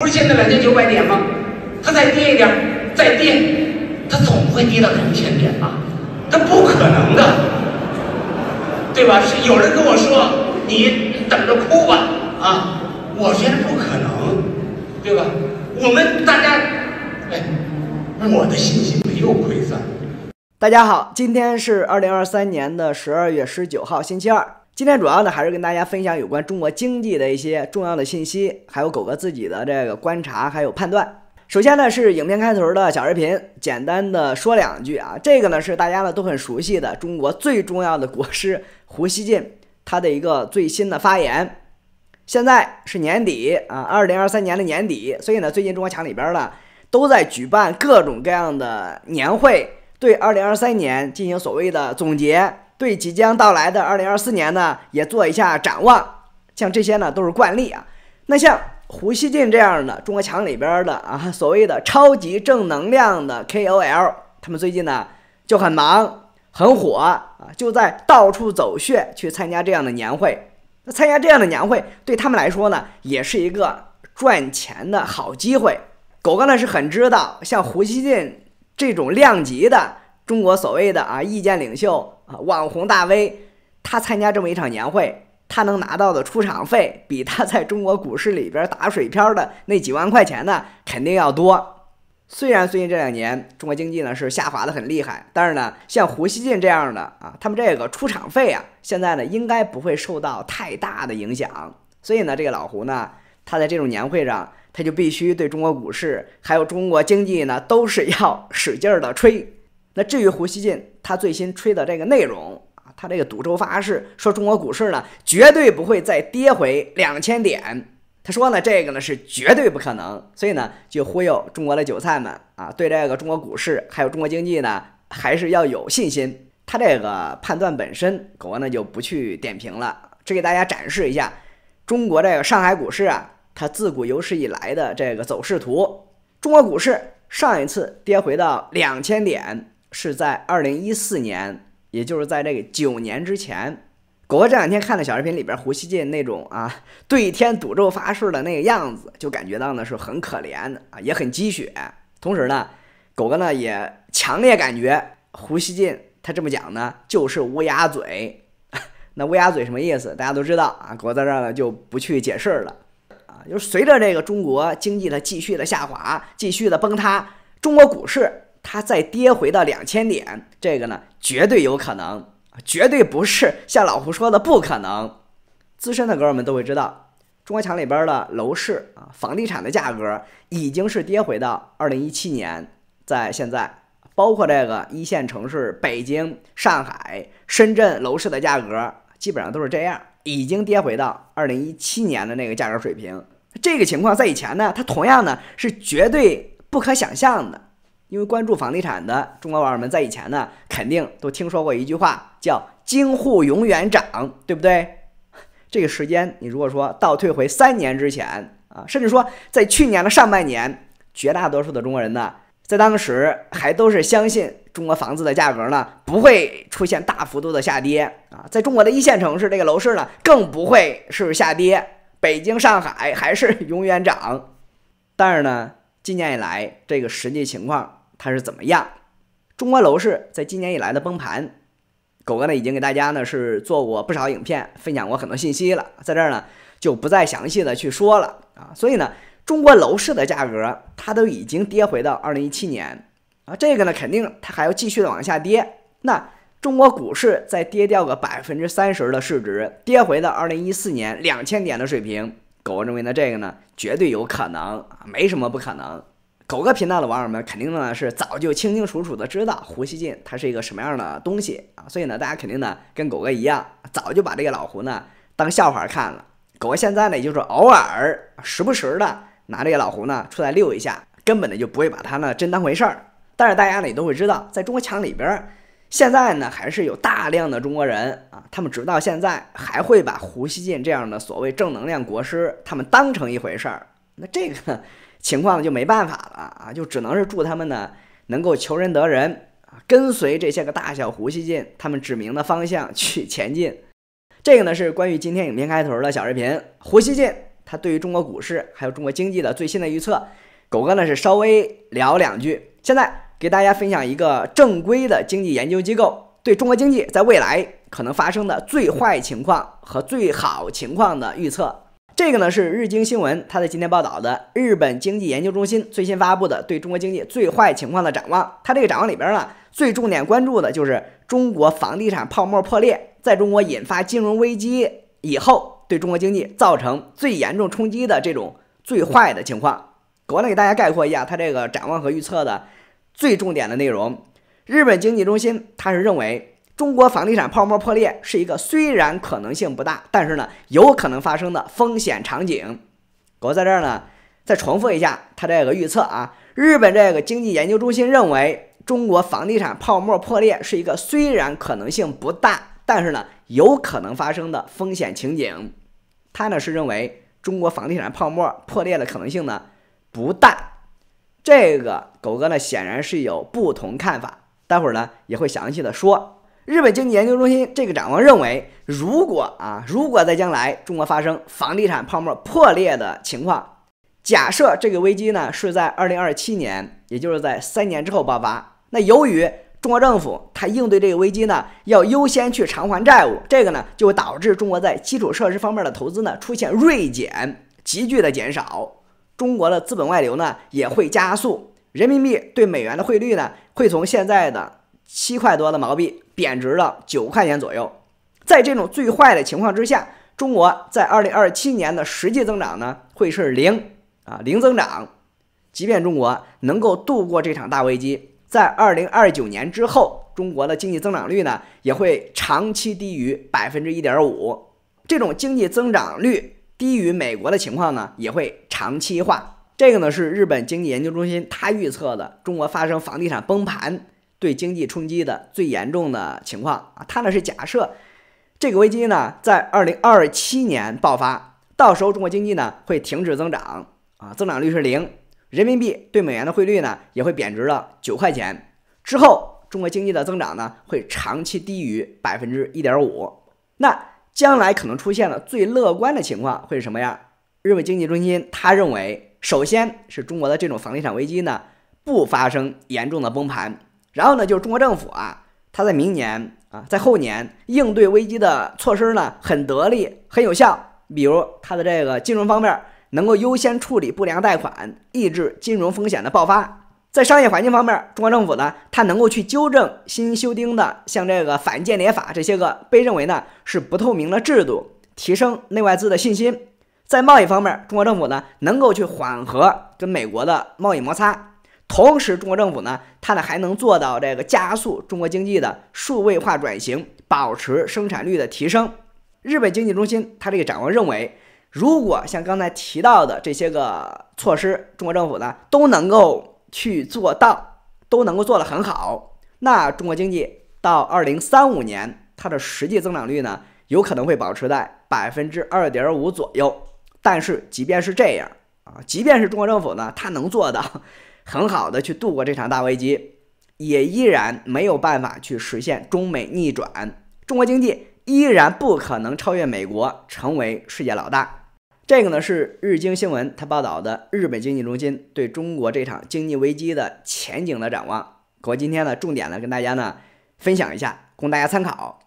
不是现在两千九百点吗？它再跌一点，再跌，它总会跌到两千点吧？它不可能的，对吧？是有人跟我说你等着哭吧啊！我觉得不可能，对吧？我们大家，哎，我的信心没有溃散。大家好，今天是二零二三年的十二月十九号，星期二。今天主要呢还是跟大家分享有关中国经济的一些重要的信息，还有狗哥自己的这个观察，还有判断。首先呢是影片开头的小视频，简单的说两句啊，这个呢是大家呢都很熟悉的中国最重要的国师胡锡进他的一个最新的发言。现在是年底啊，二零二三年的年底，所以呢最近中国墙里边呢都在举办各种各样的年会，对二零二三年进行所谓的总结。对即将到来的二零二四年呢，也做一下展望。像这些呢，都是惯例啊。那像胡锡进这样的中国强里边的啊，所谓的超级正能量的 KOL，他们最近呢就很忙很火啊，就在到处走穴去参加这样的年会。那参加这样的年会，对他们来说呢，也是一个赚钱的好机会。狗哥呢是很知道，像胡锡进这种量级的中国所谓的啊意见领袖。啊，网红大 V，他参加这么一场年会，他能拿到的出场费，比他在中国股市里边打水漂的那几万块钱呢，肯定要多。虽然最近这两年中国经济呢是下滑的很厉害，但是呢，像胡锡进这样的啊，他们这个出场费啊，现在呢应该不会受到太大的影响。所以呢，这个老胡呢，他在这种年会上，他就必须对中国股市还有中国经济呢，都是要使劲儿的吹。那至于胡锡进，他最新吹的这个内容啊，他这个赌咒发誓说中国股市呢，绝对不会再跌回两千点。他说呢，这个呢是绝对不可能。所以呢，就忽悠中国的韭菜们啊，对这个中国股市还有中国经济呢，还是要有信心。他这个判断本身，狗哥呢就不去点评了，只给大家展示一下中国这个上海股市啊，它自古有史以来的这个走势图。中国股市上一次跌回到两千点。是在二零一四年，也就是在这个九年之前，狗哥这两天看的小视频里边，胡锡进那种啊对天赌咒发誓的那个样子，就感觉到呢是很可怜的啊，也很积雪。同时呢，狗哥呢也强烈感觉胡锡进他这么讲呢，就是乌鸦嘴。那乌鸦嘴什么意思？大家都知道啊，狗哥在这儿呢就不去解释了啊。就是随着这个中国经济的继续的下滑，继续的崩塌，中国股市。它再跌回到两千点，这个呢，绝对有可能，绝对不是像老胡说的不可能。资深的哥们儿们都会知道，中国墙里边的楼市啊，房地产的价格已经是跌回到二零一七年，在现在，包括这个一线城市北京、上海、深圳楼市的价格，基本上都是这样，已经跌回到二零一七年的那个价格水平。这个情况在以前呢，它同样呢是绝对不可想象的。因为关注房地产的中国网友们，在以前呢，肯定都听说过一句话，叫“京沪永远涨”，对不对？这个时间，你如果说倒退回三年之前啊，甚至说在去年的上半年，绝大多数的中国人呢，在当时还都是相信中国房子的价格呢不会出现大幅度的下跌啊，在中国的一线城市，这个楼市呢更不会是下跌，北京、上海还是永远涨。但是呢，今年以来这个实际情况。它是怎么样？中国楼市在今年以来的崩盘，狗哥呢已经给大家呢是做过不少影片，分享过很多信息了，在这儿呢就不再详细的去说了啊。所以呢，中国楼市的价格它都已经跌回到二零一七年啊，这个呢肯定它还要继续的往下跌。那中国股市再跌掉个百分之三十的市值，跌回到二零一四年两千点的水平，狗哥认为呢这个呢绝对有可能啊，没什么不可能。狗哥频道的网友们肯定呢是早就清清楚楚的知道胡锡进他是一个什么样的东西啊，所以呢大家肯定呢跟狗哥一样，早就把这个老胡呢当笑话看了。狗哥现在呢也就是偶尔时不时的拿这个老胡呢出来溜一下，根本呢就不会把他呢真当回事儿。但是大家呢也都会知道，在中国墙里边，现在呢还是有大量的中国人啊，他们直到现在还会把胡锡进这样的所谓正能量国师他们当成一回事儿。那这个。情况就没办法了啊，就只能是祝他们呢能够求人得人啊，跟随这些个大小胡锡进他们指明的方向去前进。这个呢是关于今天影片开头的小视频，胡锡进他对于中国股市还有中国经济的最新的预测，狗哥呢是稍微聊两句。现在给大家分享一个正规的经济研究机构对中国经济在未来可能发生的最坏情况和最好情况的预测。这个呢是日经新闻，它在今天报道的日本经济研究中心最新发布的对中国经济最坏情况的展望。它这个展望里边呢，最重点关注的就是中国房地产泡沫破裂，在中国引发金融危机以后，对中国经济造成最严重冲击的这种最坏的情况。我呢给大家概括一下它这个展望和预测的最重点的内容。日本经济中心它是认为。中国房地产泡沫破裂是一个虽然可能性不大，但是呢有可能发生的风险场景。狗在这儿呢，再重复一下他这个预测啊。日本这个经济研究中心认为，中国房地产泡沫破裂是一个虽然可能性不大，但是呢有可能发生的风险情景。他呢是认为中国房地产泡沫破裂的可能性呢不大。这个狗哥呢显然是有不同看法，待会儿呢也会详细的说。日本经济研究中心这个展望认为，如果啊，如果在将来中国发生房地产泡沫破裂的情况，假设这个危机呢是在二零二七年，也就是在三年之后爆发，那由于中国政府它应对这个危机呢，要优先去偿还债务，这个呢就会导致中国在基础设施方面的投资呢出现锐减，急剧的减少，中国的资本外流呢也会加速，人民币对美元的汇率呢会从现在的七块多的毛币。贬值了九块钱左右，在这种最坏的情况之下，中国在二零二七年的实际增长呢会是零啊零增长。即便中国能够度过这场大危机，在二零二九年之后，中国的经济增长率呢也会长期低于百分之一点五。这种经济增长率低于美国的情况呢也会长期化。这个呢是日本经济研究中心他预测的，中国发生房地产崩盘。对经济冲击的最严重的情况啊，他呢是假设这个危机呢在二零二七年爆发，到时候中国经济呢会停止增长啊，增长率是零，人民币对美元的汇率呢也会贬值了九块钱。之后中国经济的增长呢会长期低于百分之一点五。那将来可能出现的最乐观的情况会是什么样？日本经济中心他认为，首先是中国的这种房地产危机呢不发生严重的崩盘。然后呢，就是中国政府啊，他在明年啊，在后年应对危机的措施呢，很得力，很有效。比如，他的这个金融方面能够优先处理不良贷款，抑制金融风险的爆发；在商业环境方面，中国政府呢，他能够去纠正新修订的像这个反间谍法这些个被认为呢是不透明的制度，提升内外资的信心；在贸易方面，中国政府呢，能够去缓和跟美国的贸易摩擦。同时，中国政府呢，它呢还能做到这个加速中国经济的数位化转型，保持生产率的提升。日本经济中心它这个展望认为，如果像刚才提到的这些个措施，中国政府呢都能够去做到，都能够做得很好，那中国经济到二零三五年，它的实际增长率呢有可能会保持在百分之二点五左右。但是，即便是这样啊，即便是中国政府呢，它能做到。很好的去度过这场大危机，也依然没有办法去实现中美逆转，中国经济依然不可能超越美国成为世界老大。这个呢是日经新闻他报道的日本经济中心对中国这场经济危机的前景的展望。我今天呢重点呢跟大家呢分享一下，供大家参考。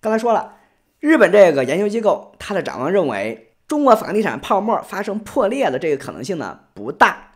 刚才说了，日本这个研究机构它的展望认为，中国房地产泡沫发生破裂的这个可能性呢不大。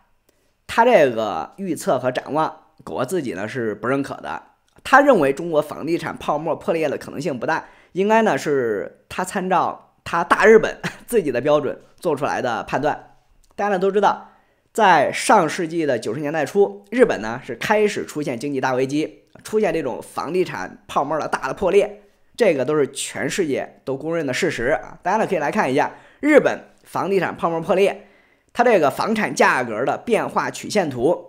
他这个预测和展望，我自己呢是不认可的。他认为中国房地产泡沫破裂的可能性不大，应该呢是他参照他大日本 自己的标准做出来的判断。大家呢都知道，在上世纪的九十年代初，日本呢是开始出现经济大危机，出现这种房地产泡沫的大的破裂，这个都是全世界都公认的事实啊。大家呢可以来看一下日本房地产泡沫破裂。它这个房产价格的变化曲线图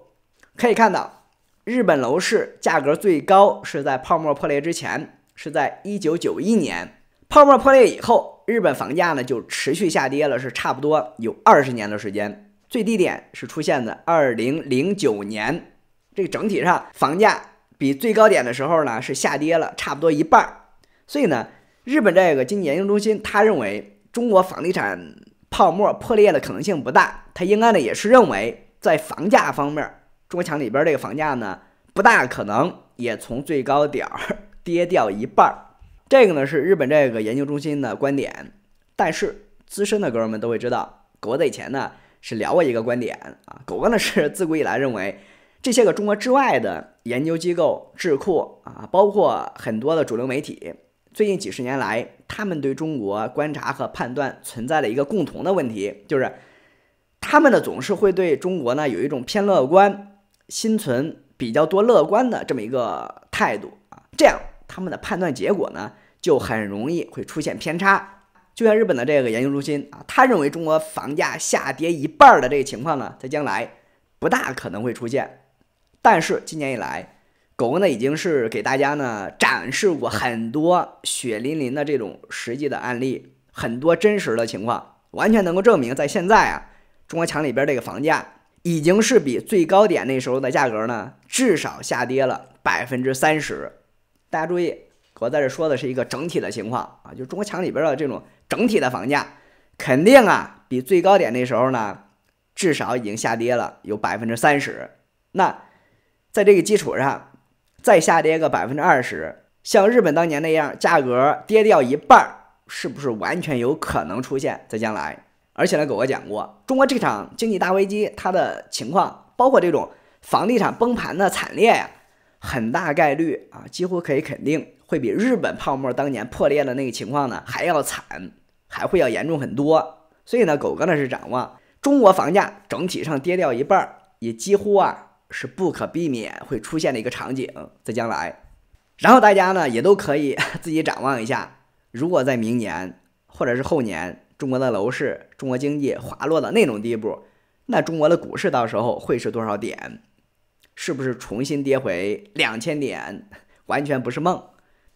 可以看到，日本楼市价格最高是在泡沫破裂之前，是在一九九一年。泡沫破裂以后，日本房价呢就持续下跌了，是差不多有二十年的时间。最低点是出现的二零零九年。这个整体上房价比最高点的时候呢是下跌了差不多一半。所以呢，日本这个经济研究中心他认为中国房地产。泡沫破裂的可能性不大，他应该呢也是认为在房价方面，中国强里边这个房价呢不大可能也从最高点儿 跌掉一半儿。这个呢是日本这个研究中心的观点，但是资深的哥们儿都会知道，狗哥以前呢是聊过一个观点啊，狗哥呢是自古以来认为这些个中国之外的研究机构、智库啊，包括很多的主流媒体。最近几十年来，他们对中国观察和判断存在了一个共同的问题，就是他们呢总是会对中国呢有一种偏乐观、心存比较多乐观的这么一个态度啊，这样他们的判断结果呢就很容易会出现偏差。就像日本的这个研究中心啊，他认为中国房价下跌一半的这个情况呢，在将来不大可能会出现，但是今年以来。狗呢已经是给大家呢展示过很多血淋淋的这种实际的案例，很多真实的情况，完全能够证明，在现在啊，中国墙里边这个房价已经是比最高点那时候的价格呢，至少下跌了百分之三十。大家注意，我在这说的是一个整体的情况啊，就中国墙里边的这种整体的房价，肯定啊比最高点那时候呢，至少已经下跌了有百分之三十。那在这个基础上，再下跌个百分之二十，像日本当年那样，价格跌掉一半，是不是完全有可能出现在将来？而且呢，狗哥讲过，中国这场经济大危机，它的情况，包括这种房地产崩盘的惨烈呀，很大概率啊，几乎可以肯定会比日本泡沫当年破裂的那个情况呢还要惨，还会要严重很多。所以呢，狗哥呢是展望，中国房价整体上跌掉一半，也几乎啊。是不可避免会出现的一个场景，在将来。然后大家呢也都可以 自己展望一下，如果在明年或者是后年，中国的楼市、中国经济滑落到那种地步，那中国的股市到时候会是多少点？是不是重新跌回两千点？完全不是梦。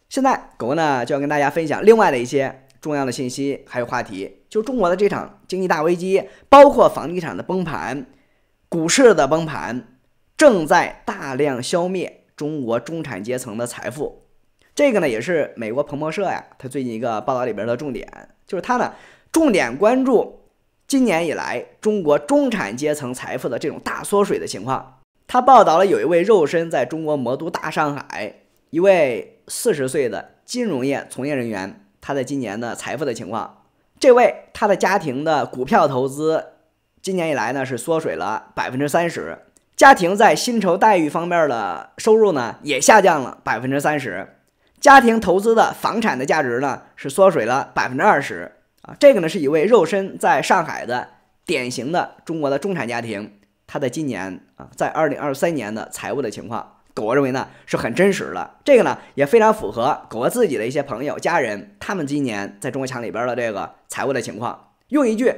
现在，狗呢就要跟大家分享另外的一些重要的信息，还有话题，就中国的这场经济大危机，包括房地产的崩盘、股市的崩盘。正在大量消灭中国中产阶层的财富，这个呢也是美国彭博社呀，它最近一个报道里边的重点，就是它呢重点关注今年以来中国中产阶层财富的这种大缩水的情况。他报道了有一位肉身在中国魔都大上海一位四十岁的金融业从业人员，他在今年的财富的情况。这位他的家庭的股票投资今年以来呢是缩水了百分之三十。家庭在薪酬待遇方面的收入呢，也下降了百分之三十。家庭投资的房产的价值呢，是缩水了百分之二十啊。这个呢，是一位肉身在上海的典型的中国的中产家庭，他的今年啊，在二零二三年的财务的情况，狗哥认为呢，是很真实的。这个呢，也非常符合狗哥自己的一些朋友、家人，他们今年在中国墙里边的这个财务的情况。用一句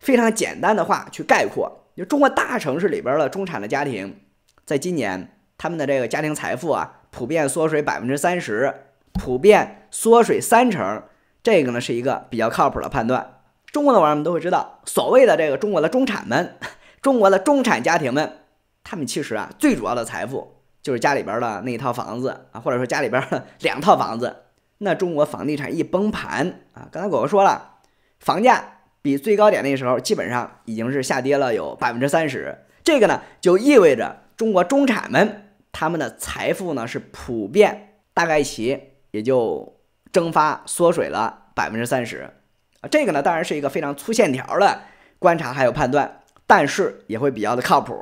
非常简单的话去概括。就中国大城市里边的中产的家庭，在今年他们的这个家庭财富啊，普遍缩水百分之三十，普遍缩水三成。这个呢是一个比较靠谱的判断。中国的网友们都会知道，所谓的这个中国的中产们，中国的中产家庭们，他们其实啊最主要的财富就是家里边的那一套房子啊，或者说家里边 两套房子。那中国房地产一崩盘啊，刚才狗果说了，房价。比最高点那时候，基本上已经是下跌了有百分之三十。这个呢，就意味着中国中产们他们的财富呢是普遍大概其也就蒸发缩水了百分之三十啊。这个呢，当然是一个非常粗线条的观察还有判断，但是也会比较的靠谱。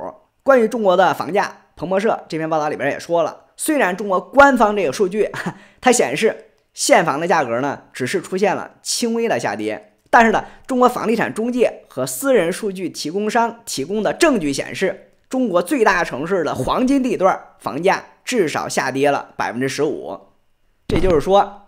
关于中国的房价，彭博社这篇报道里边也说了，虽然中国官方这个数据 它显示现房的价格呢只是出现了轻微的下跌。但是呢，中国房地产中介和私人数据提供商提供的证据显示，中国最大城市的黄金地段房价至少下跌了百分之十五。这就是说，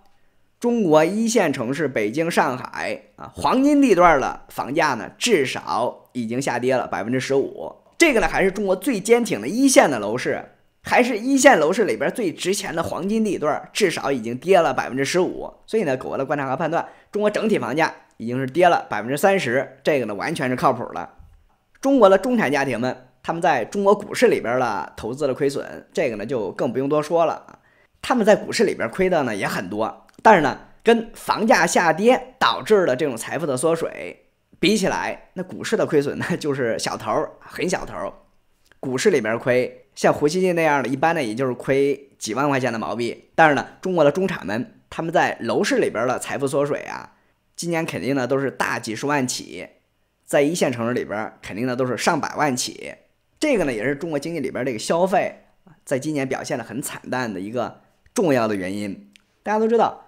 中国一线城市北京、上海啊，黄金地段的房价呢，至少已经下跌了百分之十五。这个呢，还是中国最坚挺的一线的楼市，还是一线楼市里边最值钱的黄金地段，至少已经跌了百分之十五。所以呢，我的观察和判断，中国整体房价。已经是跌了百分之三十，这个呢完全是靠谱的。中国的中产家庭们，他们在中国股市里边的投资的亏损，这个呢就更不用多说了。他们在股市里边亏的呢也很多，但是呢跟房价下跌导致的这种财富的缩水比起来，那股市的亏损呢 就是小头儿，很小头儿。股市里边亏，像胡锡进那样的一般呢也就是亏几万块钱的毛币，但是呢中国的中产们，他们在楼市里边的财富缩水啊。今年肯定呢都是大几十万起，在一线城市里边儿肯定呢都是上百万起。这个呢也是中国经济里边这个消费在今年表现的很惨淡的一个重要的原因。大家都知道，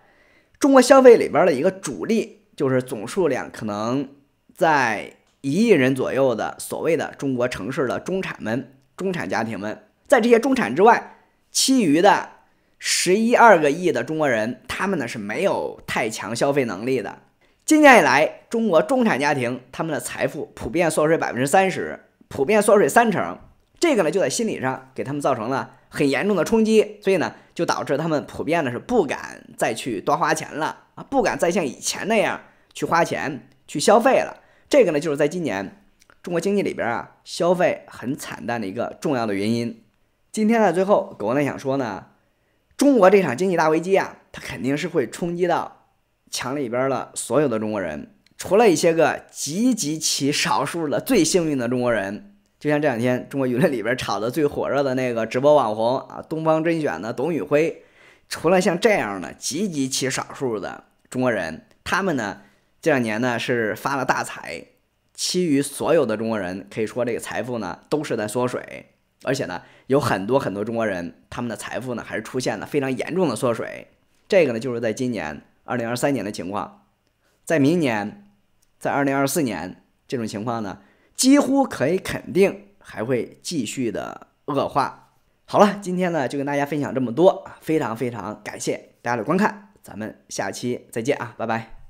中国消费里边的一个主力就是总数量可能在一亿人左右的所谓的中国城市的中产们、中产家庭们。在这些中产之外，其余的十一二个亿的中国人，他们呢是没有太强消费能力的。今年以来，中国中产家庭他们的财富普遍缩水百分之三十，普遍缩水三成。这个呢，就在心理上给他们造成了很严重的冲击，所以呢，就导致他们普遍的是不敢再去多花钱了啊，不敢再像以前那样去花钱去消费了。这个呢，就是在今年中国经济里边啊，消费很惨淡的一个重要的原因。今天呢，最后，狗哥呢想说呢，中国这场经济大危机啊，它肯定是会冲击到。墙里边了所有的中国人，除了一些个极极其少数的最幸运的中国人，就像这两天中国舆论里边炒的最火热的那个直播网红啊，东方甄选的董宇辉，除了像这样的极极其少数的中国人，他们呢这两年呢是发了大财，其余所有的中国人可以说这个财富呢都是在缩水，而且呢有很多很多中国人他们的财富呢还是出现了非常严重的缩水，这个呢就是在今年。二零二三年的情况，在明年，在二零二四年，这种情况呢，几乎可以肯定还会继续的恶化。好了，今天呢就跟大家分享这么多非常非常感谢大家的观看，咱们下期再见啊，拜拜。